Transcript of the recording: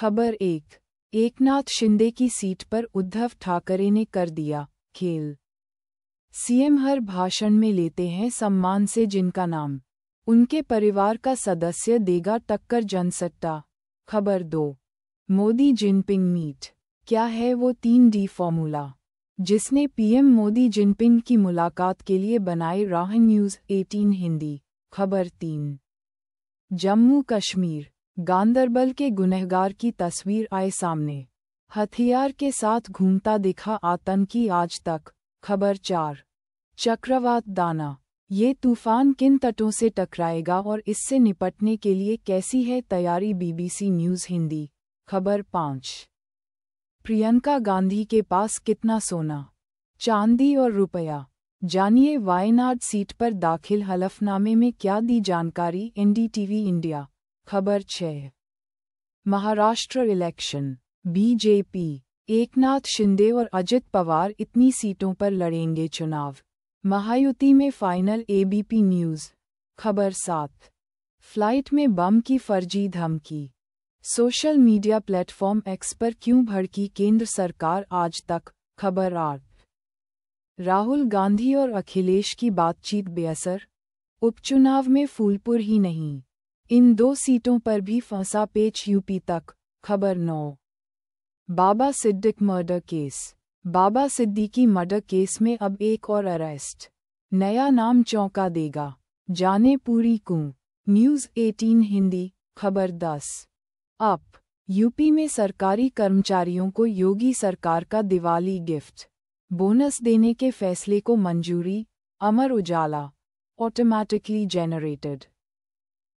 खबर एक एकनाथ शिंदे की सीट पर उद्धव ठाकरे ने कर दिया खेल सीएम हर भाषण में लेते हैं सम्मान से जिनका नाम उनके परिवार का सदस्य देगा टक्कर जनसट्टा खबर दो मोदी जिनपिंग मीट क्या है वो तीन डी फॉर्मूला जिसने पीएम मोदी जिनपिंग की मुलाकात के लिए बनाए राह न्यूज़ 18 हिंदी खबर तीन जम्मू कश्मीर गांधरबल के गुनहगार की तस्वीर आए सामने हथियार के साथ घूमता दिखा आतंकी आज तक खबर चार चक्रवात दाना ये तूफान किन तटों से टकराएगा और इससे निपटने के लिए कैसी है तैयारी बीबीसी न्यूज हिंदी खबर पाँच प्रियंका गांधी के पास कितना सोना चांदी और रुपया जानिए वायनाड सीट पर दाखिल हलफनामे में क्या दी जानकारी एनडीटीवी इंडिया खबर छह महाराष्ट्र इलेक्शन बीजेपी एकनाथ शिंदे और अजित पवार इतनी सीटों पर लड़ेंगे चुनाव महायुति में फाइनल एबीपी न्यूज़ खबर सात फ्लाइट में बम की फर्जी धमकी सोशल मीडिया प्लेटफॉर्म एक्स पर क्यों भड़की केंद्र सरकार आज तक खबर आठ राहुल गांधी और अखिलेश की बातचीत बेअसर उपचुनाव में फूलपुर ही नहीं इन दो सीटों पर भी फंसा पेच यूपी तक खबर नौ Baba Siddique murder case Baba Siddiqui murder case में अब एक और अरेस्ट नया नाम चौंका देगा जाने पूरी कू न्यूज़ 18 हिंदी खबर 10 अप यूपी में सरकारी कर्मचारियों को योगी सरकार का दिवाली गिफ्ट बोनस देने के फैसले को मंजूरी अमर उजाला ऑटोमैटिकली जेनरेटेड